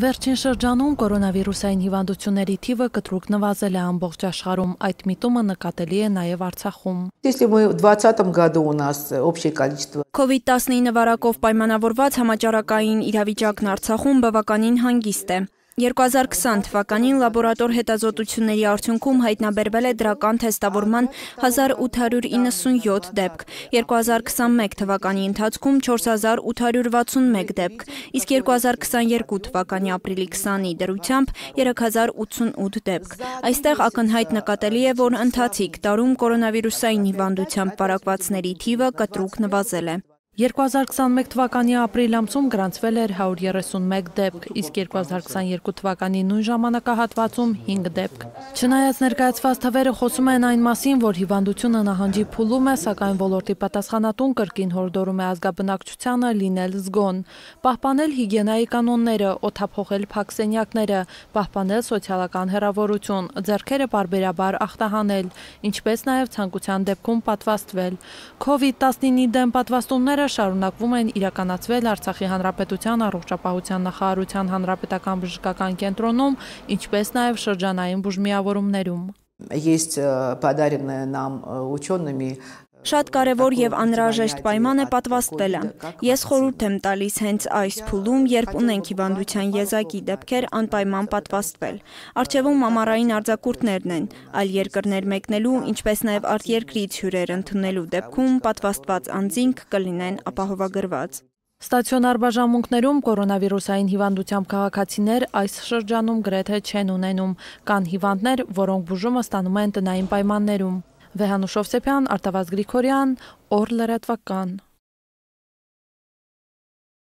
Վերջին շրջանում կորոնավիրուսային հիվանդությունների թիվը կտրուկ նվազել է ամբողջ աշխարհում։ Այդ միտումը նկատելի է նաև Արցախում։ Если мы в 20-м году у нас общее количество COVID-19 վարակով պայմանավորված համաճարակային իրավիճակն Արցախում բավականին հանգիստ է։ 2020 թվականին լաբորատոր հետազոտությունների արդյունքում հայտնաբերվել է դրական թեստավորման 1897 դեպք, 2021 թվականի ընթացքում 4861 դեպք, իսկ 2022 թվականի ապրիլի 20-ի դրությամբ 3088 դեպք։ Այստեղ ակնհայտ նկատելի է, որ ընթացիկ տարում կորոնավիրուսային հիվանդությամբ պարակվածների թիվը կտրուկ նվազել է։ 2021 թվականի ապրիլ ամսում գրանցվել էր 131 դեպք, իսկ 2022 թվականի նույն ժամանակահատվածում 5 դեպք։ Չնայած ներկայացված թվերը խոսում են այն մասին, որ հիվանդությունը նահանջի փուլում է, սակայն ոլորտի պատասխանատուն կրկին հորդորում է ազգաբնակչությանը լինել զգոն, պահպանել հիգիենայի կանոնները, օթափողել փակսենյակները, պահպանել սոցիալական հեռավորություն, ձեռքերը բարբերաբար ախտահանել, ինչպես նաև ցանկության դեպքում պատվաստվել։ COVID-19-ի դեմ պատվաստումները Ծրագրերը շարունակվում են իրականացվել Արցախի Հանրապետության առողջապահության նախարարության հանրապետական բժշկական կենտրոնում, ինչպես նաև շրջանային բուժմիավորումներում. Есть э, подаренная нам э, учеными Շատ կարևոր եւ անհրաժեշտ պայման է պատվաստվելը։ Ես խորհուրդ եմ տալիս հենց այս փուլում, երբ ունենք հիվանդության եզակի դեպքեր, անպայման պատվաստվել։ Արջևում մամարային արձակուրդներն են, այլ երկրներ մեկնելու, ինչպես նաեւ արտերկրից հյուրեր ընդունելու դեպքում պատվաստված անձինք կլինեն ապահովագրված։ Ստացիոնար բաժանմունքներում կորոնավիրուսային հիվանդությամբ քաղաքացիներ այս շրջանում գրեթե չեն ունենում, կան հիվանդներ, որոնք բուժումը ստանում են տնային պայմաններում։ Վեհանուշ Սովսեփյան, Արտավազ Գրիգորյան, Օր լրատվական